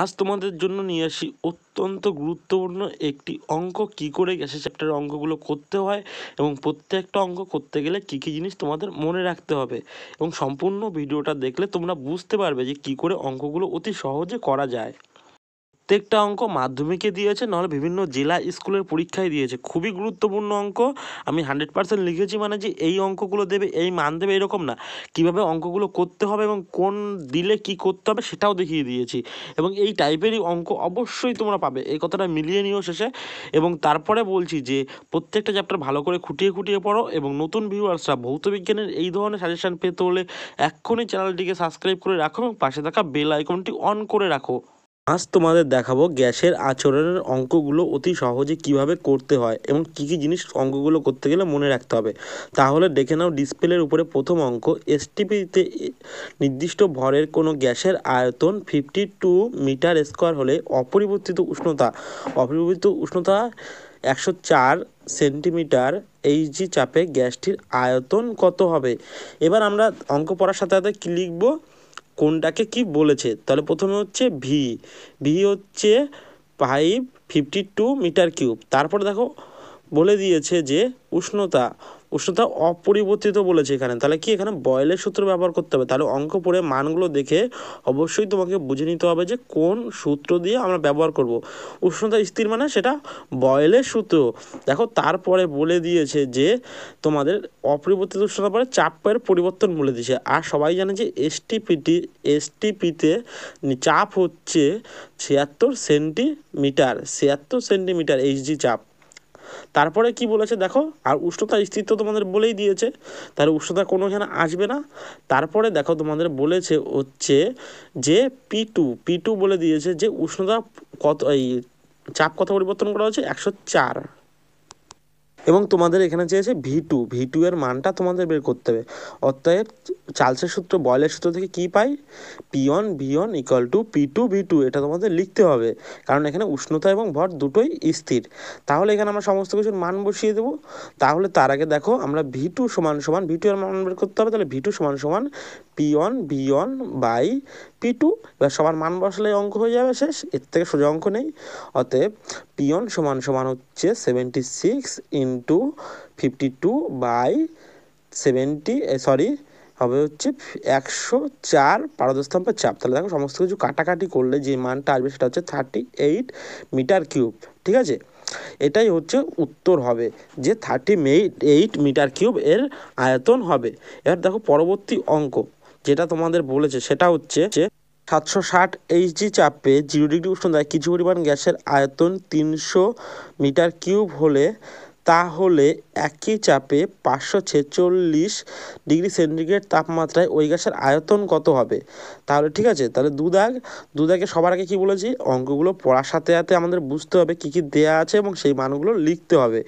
আজ তোমাদের জন্য নিয়ে আসি অত্যন্ত গুরুত্বপূর্ণ একটি অঙ্ক কি করে গ্যাসের চ্যাপ্টারের অঙ্কগুলো করতে হয় এবং প্রত্যেকটা অঙ্ক করতে গেলে কী কী জিনিস তোমাদের মনে রাখতে হবে এবং সম্পূর্ণ ভিডিওটা দেখলে তোমরা বুঝতে পারবে যে কি করে অঙ্কগুলো অতি সহজে করা যায় প্রত্যেকটা অঙ্ক মাধ্যমিকে দিয়েছে নাহলে বিভিন্ন জেলা স্কুলের পরীক্ষায় দিয়েছে খুবই গুরুত্বপূর্ণ অঙ্ক আমি হান্ড্রেড পার্সেন্ট লিখেছি মানে যে এই অঙ্কগুলো দেবে এই মান দেবে এরকম না কিভাবে অঙ্কগুলো করতে হবে এবং কোন দিলে কি করতে হবে সেটাও দেখিয়ে দিয়েছি এবং এই টাইপেরই অঙ্ক অবশ্যই তোমরা পাবে এই কথাটা মিলিয়ে নিও শেষে এবং তারপরে বলছি যে প্রত্যেকটা চ্যাপ্টার ভালো করে খুঁটিয়ে খুঁটিয়ে পড়ো এবং নতুন ভিউয়ার্সরা ভৌতবিজ্ঞানের এই ধরনের সাজেশান পেতে হলে এক্ষুনি চ্যানেলটিকে সাবস্ক্রাইব করে রাখো এবং পাশে থাকা বেল আইকনটি অন করে রাখো আজ তোমাদের দেখাবো গ্যাসের আচরণের অঙ্কগুলো অতি সহজে কিভাবে করতে হয় এবং কী কী জিনিস অঙ্কগুলো করতে গেলে মনে রাখতে হবে তাহলে দেখে নাও ডিসপ্লের উপরে প্রথম অঙ্ক এসটিপিতে নির্দিষ্ট ভরের কোনো গ্যাসের আয়তন ফিফটি টু মিটার স্কোয়ার হলে অপরিবর্তিত উষ্ণতা অপরিবর্তিত উষ্ণতা একশো চার সেন্টিমিটার এইচজি চাপে গ্যাসটির আয়তন কত হবে এবার আমরা অঙ্ক পড়ার সাথে সাথে কী লিখবো কোনটাকে কি বলেছে তাহলে প্রথমে হচ্ছে ভি ভি হচ্ছে five fifty two metre cube তারপর দেখো বলে দিয়েছে যে উষ্ণতা উষ্ণতা অপরিবর্তিত বলেছে এখানে তাহলে কি এখানে বয়েলের সূত্র ব্যবহার করতে হবে তাহলে অঙ্ক পড়ে মানগুলো দেখে অবশ্যই তোমাকে বুঝে নিতে হবে যে কোন সূত্র দিয়ে আমরা ব্যবহার করব উষ্ণতা স্থির মানে সেটা বয়েলের সূত্র দেখো তারপরে বলে দিয়েছে যে তোমাদের অপরিবর্তিত উষ্ণতা পরে চাপের পরিবর্তন বলে দিয়েছে আর সবাই জানে যে এসটিপিটি এসটিপিতে চাপ হচ্ছে ছিয়াত্তর সেন্টিমিটার ছিয়াত্তর সেন্টিমিটার এইচজি চাপ তারপরে কি বলেছে দেখো আর উষ্ণতা স্থিত তোমাদের বলেই দিয়েছে তাহলে উষ্ণতা কোনো এখানে আসবে না তারপরে দেখো তোমাদের বলেছে হচ্ছে যে পি টু পি টু বলে দিয়েছে যে উষ্ণতা কত এই চাপ কত পরিবর্তন করা হয়েছে একশো চার এবং তোমাদের এখানে চেয়েছে ভি টু ভি টু এর মানটা তোমাদের বের করতে হবে অতএব চার্লসের সূত্র বয়লের সূত্র থেকে কি পাই P one V one equal to P two V two এটা তোমাদের লিখতে হবে কারণ এখানে উষ্ণতা এবং ভর দুটোই স্থির তাহলে এখানে আমরা সমস্ত কিছুর মান বসিয়ে দেবো তাহলে তার আগে দেখো আমরা ভি টু সমান সমান ভি টু এর মান বের করতে হবে তাহলে ভি টু সমান সমান P one V one by P two এবার সবার মান বসলে অঙ্ক হয়ে যাবে শেষ এর থেকে সোজা অঙ্ক নেই অতএব পি ওয়ান সমান সমান হচ্ছে seventy six into fifty two by seventy sorry হবে হচ্ছে একশো চার পারদস্তম্ভের চাপ তাহলে দেখো সমস্ত কিছু কাটাকাটি করলে যে মানটা আসবে সেটা হচ্ছে থার্টি এইট মিটার কিউব ঠিক আছে এটাই হচ্ছে উত্তর হবে যে থার্টি এইট মিটার কিউব এর আয়তন হবে এবার দেখো পরবর্তী অঙ্ক যেটা তোমাদের বলেছে সেটা হচ্ছে যে সাতশো ষাট এইচজি চাপে জিরো ডিগ্রি উষ্ণতায় কিছু পরিমাণ গ্যাসের আয়তন তিনশো মিটার কিউব হলে তাহলে একই চাপে পাঁচশো ছেচল্লিশ ডিগ্রি সেন্টিগ্রেড তাপমাত্রায় ওই গ্যাসের আয়তন কত হবে তাহলে ঠিক আছে তাহলে দুদাগ দুদাগে সবার আগে কী বলেছি অঙ্কগুলো পড়ার সাথে সাথে আমাদের বুঝতে হবে কী কী দেয়া আছে এবং সেই মানগুলো লিখতে হবে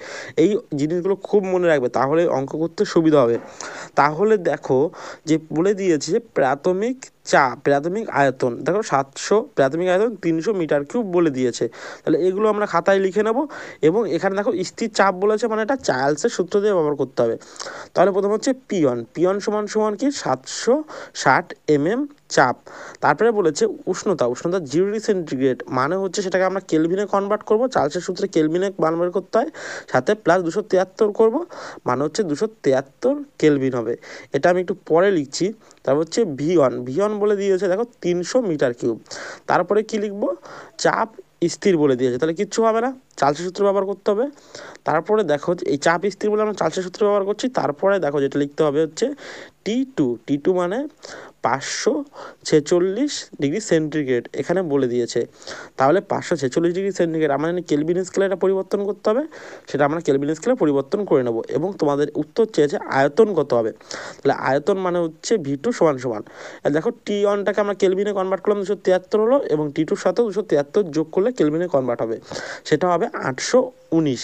এই জিনিসগুলো খুব মনে রাখবে তাহলে অঙ্ক করতে সুবিধা হবে তাহলে দেখো যে বলে দিয়েছে প্রাথমিক চা প্রাথমিক আয়তন দেখো সাতশো প্রাথমিক আয়তন তিনশো মিটার কিউব বলে দিয়েছে তাহলে এগুলো আমরা খাতায় লিখে নেব এবং এখানে দেখো স্থির চাপ বলেছে মানে এটা চাল সেলসের সূত্র দিয়ে ব্যবহার করতে হবে তাহলে প্রথম হচ্ছে পিয়ন পিয়ন সমান সমান কি সাতশো ষাট এমএম চাপ তারপরে বলেছে উষ্ণতা উষ্ণতা জিরো সেন্টিগ্রেড মানে হচ্ছে সেটাকে আমরা কেলভিনে কনভার্ট করবো চার্লসের সূত্রে কেলভিনে কনভার্ট করতে হয় সাথে প্লাস দুশো তিয়াত্তর করবো মানে হচ্ছে দুশো তিয়াত্তর কেলভিন হবে এটা আমি একটু পরে লিখছি তারপর হচ্ছে ভিয়ন ভিয়ন বলে দিয়েছে দেখো তিনশো মিটার কিউব তারপরে কি লিখবো চাপ স্থির বলে দিয়েছে তাহলে কিচ্ছু হবে না চালসা সূত্র ব্যবহার করতে হবে তারপরে দেখো এই চাপ স্থির বলে আমরা চালসা সূত্র ব্যবহার করছি তারপরে দেখো যেটা লিখতে হবে হচ্ছে টি টু টি টু মানে পাঁচশো ছেচল্লিশ ডিগ্রি সেন্টিগ্রেড এখানে বলে দিয়েছে তাহলে পাঁচশো ছেচল্লিশ ডিগ্রি সেন্টিগ্রেড আমরা জানি কেলভিন স্কেলে এটা পরিবর্তন করতে হবে সেটা আমরা কেলভিন স্কেলে পরিবর্তন করে নেব এবং তোমাদের উত্তর চেয়েছে আয়তন কত হবে তাহলে আয়তন মানে হচ্ছে ভি টু সমান সমান দেখো টি ওয়ানটাকে আমরা কেলভিনে কনভার্ট করলাম দুশো তিয়াত্তর হলো এবং টি টুর সাথে দুশো তিয়াত্তর যোগ করলে কেলভিনে কনভার্ট হবে সেটা হবে আটশো উনিশ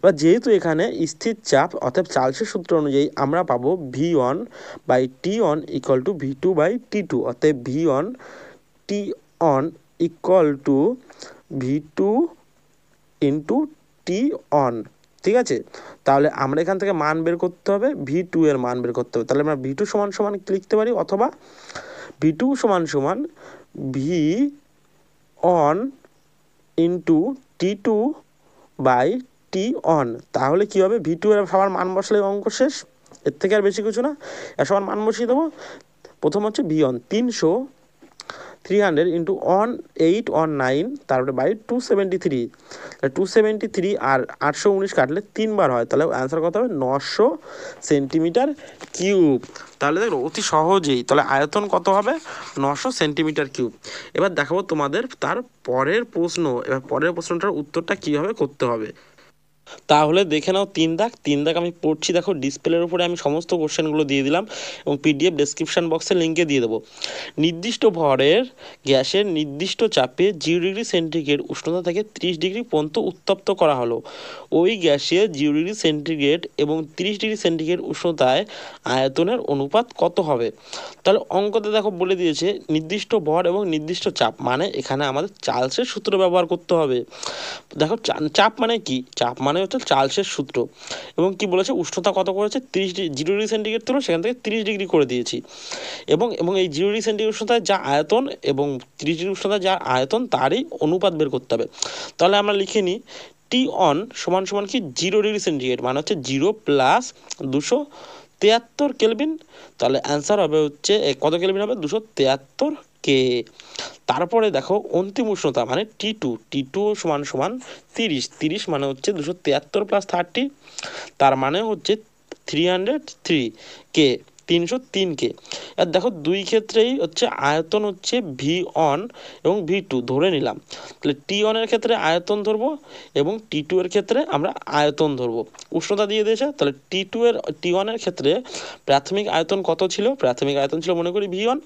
এবার যেহেতু এখানে স্থির চাপ অর্থাৎ চার্লসের সূত্র অনুযায়ী আমরা পাবো V one by T one equal to V two by T two অর্থাৎ V one T one equal to V two into T one ঠিক আছে তাহলে আমরা এখান থেকে মান বের করতে হবে ভি টু এর মান বের করতে হবে তাহলে আমরা ভি টু সমান সমান লিখতে পারি অথবা ভি টু সমান সমান V one into T two by T one তাহলে কী হবে ভি টু এর সবার মান বসালে অঙ্ক শেষ এর থেকে আর বেশি কিছু না এর সবার মান বসিয়ে দেবো প্রথম হচ্ছে ভি অন তিনশো three hundred into one eight one nine তারপরে বাই টু সেভেন্টি থ্রি তাহলে টু সেভেন্টি থ্রি আর আটশো উনিশ কাটলে তিনবার হয় তাহলে অ্যান্সার কত হবে নশো সেন্টিমিটার কিউব তাহলে দেখো অতি সহজেই তাহলে আয়তন কত হবে নশো সেন্টিমিটার কিউব এবার দেখাবো তোমাদের তার পরের প্রশ্ন এবার পরের প্রশ্নটার উত্তরটা কীভাবে করতে হবে তাহলে দেখে নাও তিন দাগ তিন দাগ আমি পড়ছি দেখো ডিসপ্লের উপরে আমি সমস্ত কোশ্চেনগুলো দিয়ে দিলাম এবং পিডিএফ ডেসক্রিপশান বক্সে লিঙ্কে দিয়ে দেবো নির্দিষ্ট ভরের গ্যাসের নির্দিষ্ট চাপে জিরো ডিগ্রি সেন্টিগ্রেড উষ্ণতা থেকে ত্রিশ ডিগ্রি পর্যন্ত উত্তপ্ত করা হলো ওই গ্যাসে জিরো ডিগ্রি সেন্টিগ্রেড এবং ত্রিশ ডিগ্রি সেন্টিগ্রেড উষ্ণতায় আয়তনের অনুপাত কত হবে তাহলে অঙ্কতে দেখো বলে দিয়েছে নির্দিষ্ট ভর এবং নির্দিষ্ট চাপ মানে এখানে আমাদের চার্লসের সূত্র ব্যবহার করতে হবে দেখো চাপ মানে কি চাপ মানে মানে হচ্ছে চার্লসের সূত্র এবং কি বলেছে উষ্ণতা কত করেছে তিরিশ জিরো ডিগ্রি সেন্টিগ্রেড ছিল সেখান থেকে তিরিশ ডিগ্রি করে দিয়েছি এবং এবং এই জিরো ডিগ্রি সেন্টিগ্রেড উষ্ণতায় যা আয়তন এবং তিরিশ ডিগ্রি উষ্ণতায় যা আয়তন তারই অনুপাত বের করতে হবে তাহলে আমরা লিখে নিই টি অন সমান সমান কি জিরো ডিগ্রি সেন্টিগ্রেড মানে হচ্ছে জিরো প্লাস দুশো তেয়াত্তর কেলভিন তাহলে অ্যান্সার হবে হচ্ছে কত কেলভিন হবে দুশো তেয়াত্তর কে তারপরে দেখো অন্তিম উষ্ণতা মানে টি টু টি টু সমান সমান তিরিশ তিরিশ মানে হচ্ছে দুশো তিয়াত্তর প্লাস থার্টি তার মানে হচ্ছে থ্রি হান্ড্রেড থ্রি কে তিনশো তিন কে আর দেখো দুই ক্ষেত্রেই হচ্ছে আয়তন হচ্ছে ভি অন এবং ভি টু ধরে নিলাম তাহলে টি অনের ক্ষেত্রে আয়তন ধরবো এবং টি টু এর ক্ষেত্রে আমরা আয়তন ধরবো উষ্ণতা দিয়ে দিয়েছে তাহলে টি টু এর টি অনের ক্ষেত্রে প্রাথমিক আয়তন কত ছিল প্রাথমিক আয়তন ছিল মনে করি ভি অন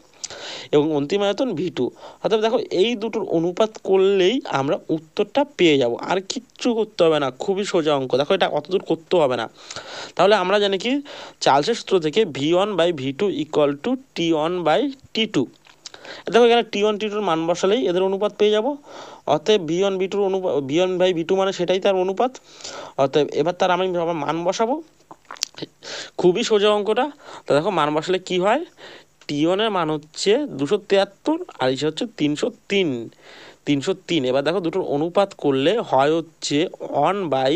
এবং অন্তিম আয়তন ভি টু অর্থাৎ দেখো এই দুটোর অনুপাত করলেই আমরা উত্তরটা পেয়ে যাব আর কিচ্ছু করতে হবে না খুবই সোজা অঙ্ক দেখো এটা অতদূর করতে হবে না তাহলে আমরা জানি কি চার্লসের সূত্র থেকে V one by V two equal to T one by T two দেখো এখানে টি ওয়ান টি টুর মান বসালেই এদের অনুপাত পেয়ে যাব অতএব ভি ওয়ান বি টুর অনুপাত V one by V two মানে সেটাই তার অনুপাত অতএব এবার তার আমি মান বসাবো খুবই সোজা অঙ্কটা তো দেখো মান বসালে কী হয় টি মান হচ্ছে দুশো তিয়াত্তর আর ইসে হচ্ছে তিনশো তিন তিনশো তিন এবার দেখো দুটোর অনুপাত করলে হয় হচ্ছে one by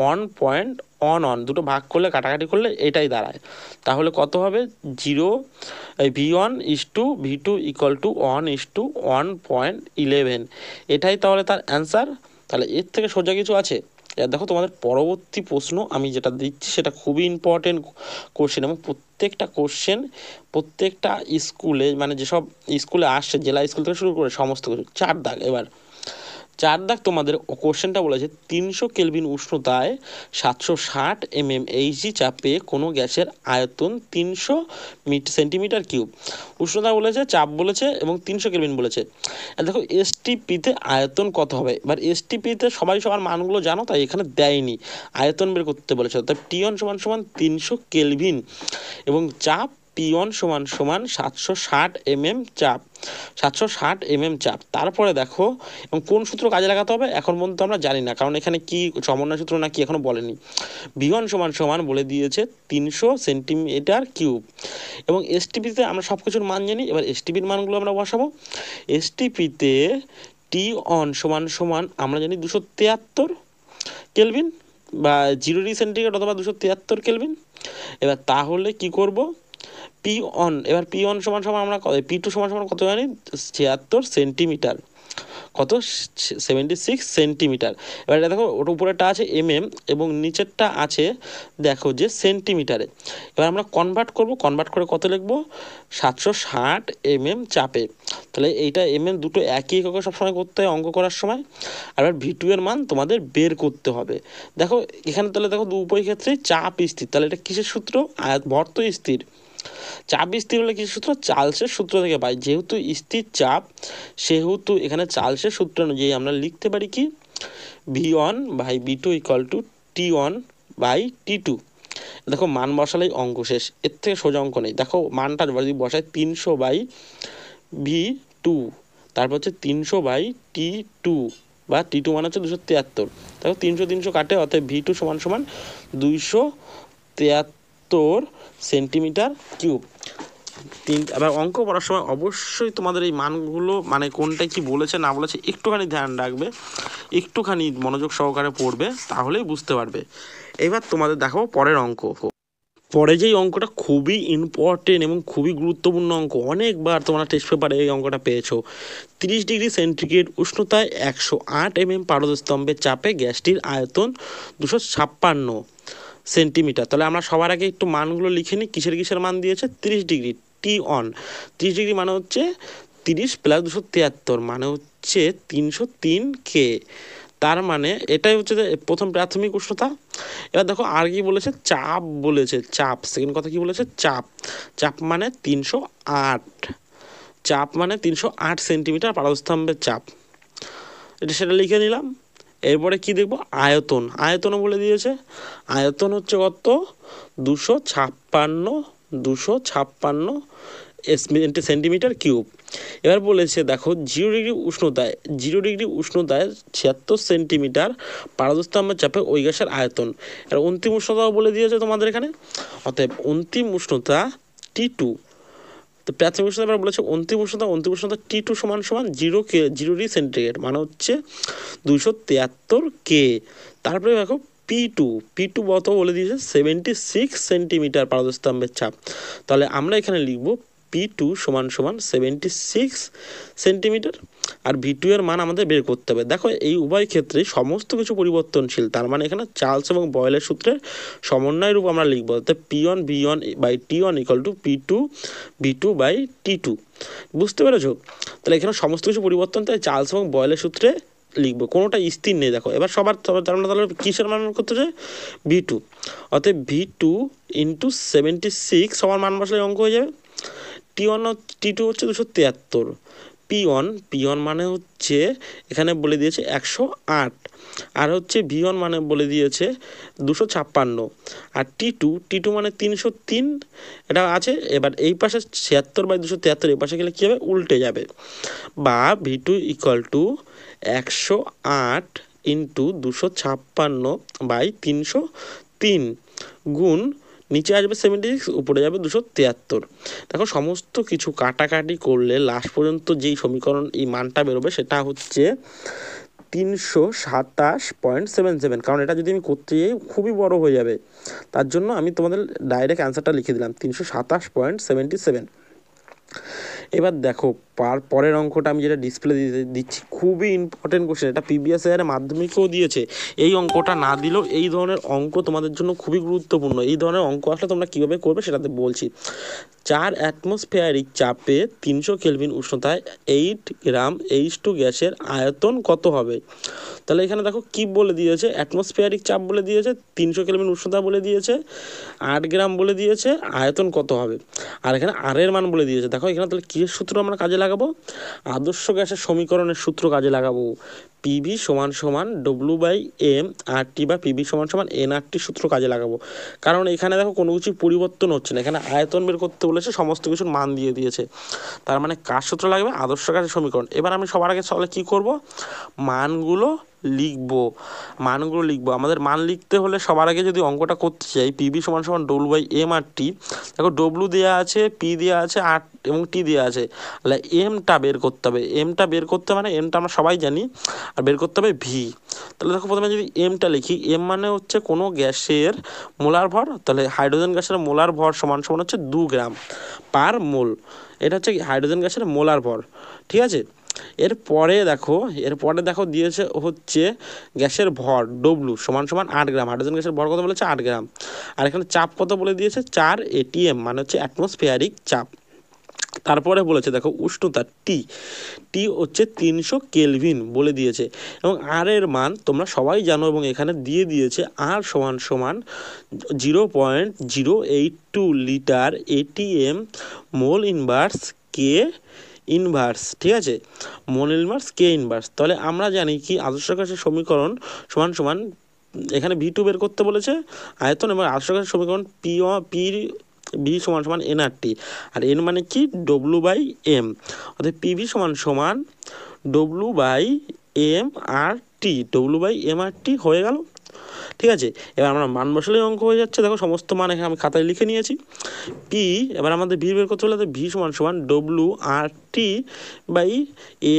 one point one one দুটো ভাগ করলে কাটাকাটি করলে এটাই দাঁড়ায় তাহলে কত হবে zero V one is to V two equal to one is to one point eleven এটাই তাহলে তার অ্যান্সার তাহলে এর থেকে সোজা কিছু আছে দেখো তোমাদের পরবর্তী প্রশ্ন আমি যেটা দিচ্ছি সেটা খুবই ইম্পর্টেন্ট কোশ্চেন এবং প্রত্যেকটা কোশ্চেন প্রত্যেকটা স্কুলে মানে যেসব স্কুলে আসছে জেলা স্কুল থেকে শুরু করে সমস্ত কিছু চার দাগ এবার চার দাগ তোমাদের কোশ্চেনটা বলেছে তিনশো কেলভিন উষ্ণতায় সাতশো ষাট এম এম এইচজি চাপে কোনো গ্যাসের আয়তন তিনশো মিট সেন্টিমিটার কিউব উষ্ণতা বলেছে চাপ বলেছে এবং তিনশো কেলভিন বলেছে দেখো এসটিপিতে আয়তন কত হবে এবার এসটিপিতে সবাই সবার মানগুলো জানো তাই এখানে দেয়নি আয়তন বের করতে বলেছে অর্থাৎ টিয়ন সমান সমান তিনশো কেলভিন এবং চাপ পিওন সমান সমান সাতশো ষাট এমএম চাপ সাতশো ষাট এমএম চাপ তারপরে দেখো এবং কোন সূত্র কাজে লাগাতে হবে এখন পর্যন্ত আমরা জানি না কারণ এখানে কি সমন্বয় সূত্র না কি এখনও বলেনি বিওয়ান সমান সমান বলে দিয়েছে তিনশো সেন্টিমিটার কিউব এবং এসটিপিতে আমরা সব কিছুর মান জানি এবার এসটিপির মানগুলো আমরা বসাবো এসটিপিতে টি অন সমান সমান আমরা জানি দুশো তিয়াত্তর কেলভিন বা জিরো ডি সেন্টিগ্রেড অথবা দুশো তিয়াত্তর কেলভিন এবার তাহলে কি করবো পি অন এবার পি ওয়ান সমান সমান আমরা পি টু সমান সমান কত জানি ছিয়াত্তর সেন্টিমিটার কত সেভেন্টি সিক্স সেন্টিমিটার এবার এটা দেখো ওটা উপরেটা আছে এম এম এবং নিচেরটা আছে দেখো যে সেন্টিমিটারে এবার আমরা কনভার্ট করব কনভার্ট করে কত লিখবো সাতশো ষাট এম এম চাপে তাহলে এইটা এম এম দুটো একই এককে সবসময় করতে হয় অঙ্ক করার সময় আর এবার ভিটু এর মান তোমাদের বের করতে হবে দেখো এখানে তাহলে দেখো দু ক্ষেত্রে চাপ স্থির তাহলে এটা কিসের সূত্র আর ভর তো স্থির চাপ স্থির হলে কি সূত্র চার্লসের সূত্র থেকে পাই যেহেতু স্থির চাপ সেহেতু এখানে চার্লসের সূত্র অনুযায়ী আমরা লিখতে পারি কি V one by V two equal to T one by T two দেখো মান বসালেই অঙ্ক শেষ এর থেকে সোজা অঙ্ক নেই দেখো মানটা যদি বসায় তিনশো বাই ভি টু তারপর হচ্ছে তিনশো বাই টি টু বা টি টু মানে হচ্ছে দুশো তিয়াত্তর দেখো তিনশো তিনশো কাটে অর্থাৎ ভি টু সমান সমান দুইশো তিয়াত্তর সত্তর সেন্টিমিটার কিউব তিন এবার অঙ্ক পড়ার সময় অবশ্যই তোমাদের এই মানগুলো মানে কোনটা কি বলেছে না বলেছে একটুখানি ধ্যান রাখবে একটুখানি মনোযোগ সহকারে পড়বে তাহলেই বুঝতে পারবে এবার তোমাদের দেখাবো পরের অঙ্ক পরে যেই অঙ্কটা খুবই ইম্পর্টেন্ট এবং খুবই গুরুত্বপূর্ণ অঙ্ক অনেকবার তোমরা টেস্ট পেপারে এই অঙ্কটা পেয়েছো তিরিশ ডিগ্রি সেন্টিগ্রেড উষ্ণতায় একশো আট এম এম পারদস্তম্ভের চাপে গ্যাসটির আয়তন দুশো ছাপ্পান্ন সেন্টিমিটার তাহলে আমরা সবার আগে একটু মানগুলো লিখে নিই কিসের কিসের মান দিয়েছে তিরিশ ডিগ্রি টি অন তিরিশ ডিগ্রি মানে হচ্ছে তিরিশ প্লাস দুশো তিয়াত্তর মানে হচ্ছে তিনশো তিন কে তার মানে এটাই হচ্ছে যে প্রথম প্রাথমিক উষ্ণতা এবার দেখো আর কি বলেছে চাপ বলেছে চাপ সেকেন্ড কথা কি বলেছে চাপ চাপ মানে তিনশো আট চাপ মানে তিনশো আট সেন্টিমিটার পারস্তম্ভের চাপ এটা সেটা লিখে নিলাম এরপরে কি দেখবো আয়তন আয়তনও বলে দিয়েছে আয়তন হচ্ছে কত দুশো ছাপ্পান্ন দুশো ছাপ্পান্ন সেন্টিমিটার কিউব এবার বলেছে দেখো জিরো ডিগ্রি উষ্ণতায় জিরো ডিগ্রি উষ্ণতায় ছিয়াত্তর সেন্টিমিটার পারদস্থ আমার চাপে ওই গ্যাসের আয়তন এবার অন্তিম উষ্ণতাও বলে দিয়েছে তোমাদের এখানে অতএব অন্তিম উষ্ণতা টি টু তো প্রাথমিক উষ্ণতা বলেছে অন্তিম উষ্ণতা অন্তিম উষ্ণতা টি টু সমান সমান zero K zero D centigrade মানে হচ্ছে দুশো তিয়াত্তর কে তারপরে দেখো পি টু পি টু কত বলে দিয়েছে সেভেন্টি সিক্স সেন্টিমিটার পারদস্তম্ভের চাপ তাহলে আমরা এখানে লিখব পি টু সমান সমান সেভেন্টি সিক্স সেন্টিমিটার আর ভি টু এর মান আমাদের বের করতে হবে দেখো এই উভয় ক্ষেত্রে সমস্ত কিছু পরিবর্তনশীল তার মানে এখানে চার্লস এবং বয়েলের সূত্রের সমন্বয় রূপ আমরা লিখবো অর্থাৎ P one V one by T one equal to P two V two by T two বুঝতে পেরেছো তাহলে এখানে সমস্ত কিছু পরিবর্তন তাই চার্লস এবং বয়েলের সূত্রে লিখবো কোনোটা স্থির নেই দেখো এবার সবার তার মানে তাহলে কিসের মান করতে হচ্ছে ভি টু অর্থাৎ V two into seventy six সবার মান বসলে অঙ্ক হয়ে যাবে টি ওয়ান টি টু হচ্ছে দুশো তিয়াত্তর পিয়ন পিয়ন মানে হচ্ছে এখানে বলে দিয়েছে একশো আট আর হচ্ছে ভিয়ন মানে বলে দিয়েছে দুশো ছাপ্পান্ন আর টি টু টি টু মানে তিনশো তিন এটা আছে এবার এই পাশে ছিয়াত্তর বাই দুশো তিয়াত্তর এই পাশে গেলে কী হবে উল্টে যাবে বা ভি টু ইকুয়াল টু একশো আট ইন্টু দুশো ছাপ্পান্ন বাই তিনশো তিন গুণ নিচে আসবে সেভেন্টি সিক্স উপরে যাবে দুশো তিয়াত্তর দেখো সমস্ত কিছু কাটাকাটি করলে লাস্ট পর্যন্ত যেই সমীকরণ এই মানটা বেরোবে সেটা হচ্ছে তিনশো সাতাশ পয়েন্ট সেভেন সেভেন কারণ এটা যদি আমি করতে যাই খুবই বড় হয়ে যাবে তার জন্য আমি তোমাদের ডাইরেক্ট অ্যান্সারটা লিখে দিলাম তিনশো সাতাশ পয়েন্ট সেভেন্টি সেভেন এবার দেখো পার পরের অঙ্কটা আমি যেটা ডিসপ্লে দিচ্ছি খুবই ইম্পর্টেন্ট কোশ্চেন এটা পিবিএস এর মাধ্যমিকেও দিয়েছে এই অঙ্কটা না দিলেও এই ধরনের অঙ্ক তোমাদের জন্য খুবই গুরুত্বপূর্ণ এই ধরনের অঙ্ক আসলে তোমরা কীভাবে করবে সেটাতে বলছি চার অ্যাটমসফিয়ারিক চাপে তিনশো কেলভিন উষ্ণতায় এইট গ্রাম এইচ টু গ্যাসের আয়তন কত হবে তাহলে এখানে দেখো কি বলে দিয়েছে অ্যাটমসফিয়ারিক চাপ বলে দিয়েছে তিনশো কেলভিন উষ্ণতা বলে দিয়েছে আট গ্রাম বলে দিয়েছে আয়তন কত হবে আর এখানে আরের মান বলে দিয়েছে দেখো এখানে তাহলে কি কিসের সূত্র আমরা কাজে লাগাবো আদর্শ গ্যাসের সমীকরণের সূত্র কাজে লাগাবো পিভি সমান সমান W by M R T বা পিভি সমান সমান এন আর টি সূত্র কাজে লাগাবো কারণ এখানে দেখো কোনো কিছু পরিবর্তন হচ্ছে না এখানে আয়তন বের করতে বলেছে সমস্ত কিছুর মান দিয়ে দিয়েছে তার মানে কার সূত্র লাগবে আদর্শ গ্যাসের সমীকরণ এবার আমি সবার আগে সকালে কী করবো মানগুলো লিখব মানগুলো লিখব আমাদের মান লিখতে হলে সবার আগে যদি অঙ্কটা করতে চাই পিবি সমান সমান W by M R T দেখো ডব্লু দেওয়া আছে পি দেওয়া আছে আর এবং টি দেওয়া আছে তাহলে এমটা বের করতে হবে এমটা বের করতে মানে এমটা আমরা সবাই জানি আর বের করতে হবে ভি তাহলে দেখো প্রথমে যদি এমটা লিখি এম মানে হচ্ছে কোনো গ্যাসের মোলার ভর তাহলে হাইড্রোজেন গ্যাসের মোলার ভর সমান সমান হচ্ছে দু গ্রাম পার মোল এটা হচ্ছে হাইড্রোজেন গ্যাসের মোলার ভর ঠিক আছে এরপরে দেখো এরপরে দেখো দিয়েছে হচ্ছে গ্যাসের ভর ডব্লু সমান সমান আট গ্রাম হাইড্রোজেন গ্যাসের ভর কত বলেছে আট গ্রাম আর এখানে চাপ কত বলে দিয়েছে চার এটিএম মানে হচ্ছে অ্যাটমসফেয়ারিক চাপ তারপরে বলেছে দেখো উষ্ণতা টি টি হচ্ছে তিনশো কেলভিন বলে দিয়েছে এবং আর এর মান তোমরা সবাই জানো এবং এখানে দিয়ে দিয়েছে আর সমান সমান zero point zero eight two litre atm mole inverse K inverse ঠিক আছে মন ইনভার্স কে ইনভার্স তাহলে আমরা জানি কি আদর্শ গ্যাসের সমীকরণ সমান সমান এখানে ভি টু বের করতে বলেছে আয়তন এবং আদর্শ গ্যাসের সমীকরণ পি পি ভি সমান সমান এনআরটি আর এন মানে কি ডব্লু বাই এম অর্থাৎ ভি সমান সমান W by M R T W by M R T হয়ে গেল ঠিক আছে এবার আমরা মান বসলে অঙ্ক হয়ে যাচ্ছে দেখো সমস্ত মান এখানে আমি খাতায় লিখে নিয়েছি পি এবার আমাদের ভি বের করতে হলে ভি সমান সমান W R T by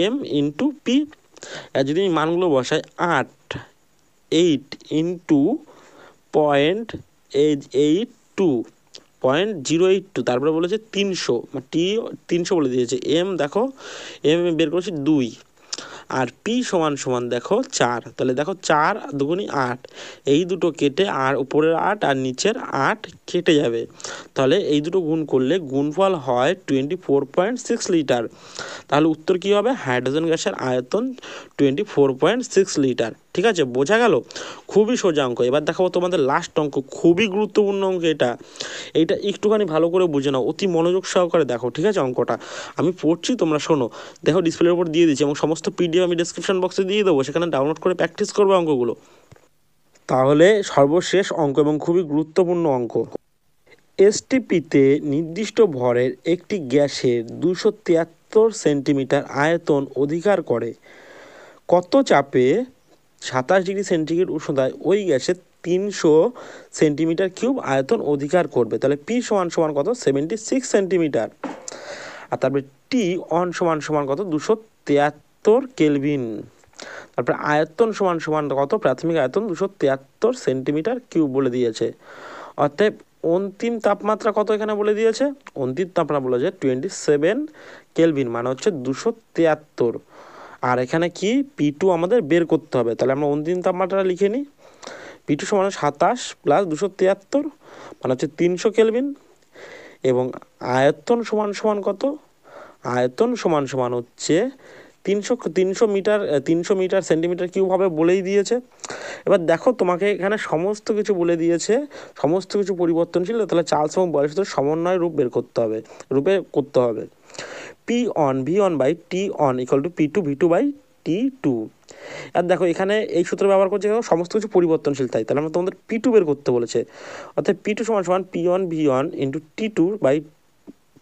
M into P R যদি আমি মানগুলো বসাই আট eight into point eight two point zero eight two তারপরে বলেছে তিনশো টি মানে তিনশো বলে দিয়েছে এম দেখো এম বের করেছি দুই আর পি সমান সমান দেখো চার তাহলে দেখো চার দুগুনি আট এই দুটো কেটে আর উপরের আট আর নিচের আট কেটে যাবে তাহলে এই দুটো গুণ করলে গুণফল হয় twenty four point six litre তাহলে উত্তর কী হবে হাইড্রোজেন গ্যাসের আয়তন twenty four point six litre ঠিক আছে বোঝা গেল খুবই সোজা অঙ্ক এবার দেখাবো তোমাদের লাস্ট অঙ্ক খুবই গুরুত্বপূর্ণ অঙ্ক এটা এইটা একটুখানি ভালো করে বুঝে নাও অতি মনোযোগ সহকারে দেখো ঠিক আছে অঙ্কটা আমি পড়ছি তোমরা শোনো দেখো ডিসপ্লের উপর দিয়ে দিচ্ছি এবং সমস্ত পিডিএফ আমি ডিসক্রিপশন বক্সে দিয়ে দেবো সেখানে ডাউনলোড করে প্র্যাকটিস করবে অঙ্কগুলো তাহলে সর্বশেষ অঙ্ক এবং খুবই গুরুত্বপূর্ণ অঙ্ক এসটিপিতে নির্দিষ্ট ভরের একটি গ্যাসের দুশো তিয়াত্তর সেন্টিমিটার আয়তন অধিকার করে কত চাপে সাতাশ ডিগ্রি সেন্টিগ্রেড উষ্ণতায় ওই গ্যাসের তিনশো সেন্টিমিটার কিউব আয়তন অধিকার করবে তাহলে পি সমান সমান কত সেভেন্টি সিক্স সেন্টিমিটার আর তারপরে টি অন সমান সমান কত দুশো তিয়াত্তর কেলভিন তারপরে আয়তন সমান সমান কত প্রাথমিক আয়তন দুশো তিয়াত্তর সেন্টিমিটার কিউব বলে দিয়েছে অর্থাৎ অন্তিম তাপমাত্রা কত এখানে বলে দিয়েছে অন্তিম তাপমাত্রা বলে যায় টোয়েন্টি সেভেন কেলভিন মানে হচ্ছে দুশো তিয়াত্তর আর এখানে কি পি টু আমাদের বের করতে হবে তাহলে আমরা অন্তিম তাপমাত্রা লিখে নিই পি টু সমান সাতাশ প্লাস দুশো তিয়াত্তর মানে হচ্ছে তিনশো কেলভিন এবং আয়তন সমান সমান কত আয়তন সমান সমান হচ্ছে তিনশো তিনশো মিটার তিনশো মিটার সেন্টিমিটার কিউব হবে বলেই দিয়েছে এবার দেখো তোমাকে এখানে সমস্ত কিছু বলে দিয়েছে সমস্ত কিছু পরিবর্তনশীল তাহলে চার্লস এবং তো সমন্বয় রূপ বের করতে হবে রূপে করতে হবে P one V one by T one equal to P two V two by T two আর দেখো এখানে এই সূত্র ব্যবহার করছে সমস্ত কিছু পরিবর্তনশীল তাই তাহলে আমরা তোমাদের পি টু বের করতে বলেছে অর্থাৎ পি টু সমান সমান P one V one into T two by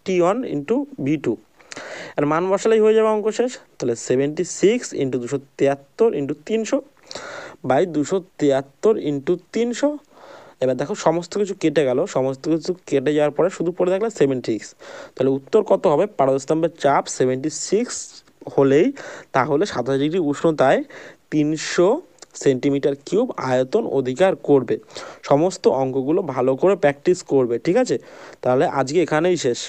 T one into V two আর মান বসালেই হয়ে যাবে অঙ্ক শেষ তাহলে সেভেন্টি সিক্স ইন্টু দুশো তিয়াত্তর ইন্টু তিনশো বাই দুশো তিয়াত্তর ইন্টু তিনশো এবার দেখো সমস্ত কিছু কেটে গেল সমস্ত কিছু কেটে যাওয়ার পরে শুধু পড়ে থাকলে সেভেন্টি সিক্স তাহলে উত্তর কত হবে পারদস্তম্ভের চাপ সেভেন্টি সিক্স হলেই তাহলে সাতাশ ডিগ্রি উষ্ণতায় তিনশো সেন্টিমিটার কিউব আয়তন অধিকার করবে সমস্ত অঙ্কগুলো ভালো করে প্র্যাকটিস করবে ঠিক আছে তাহলে আজকে এখানেই শেষ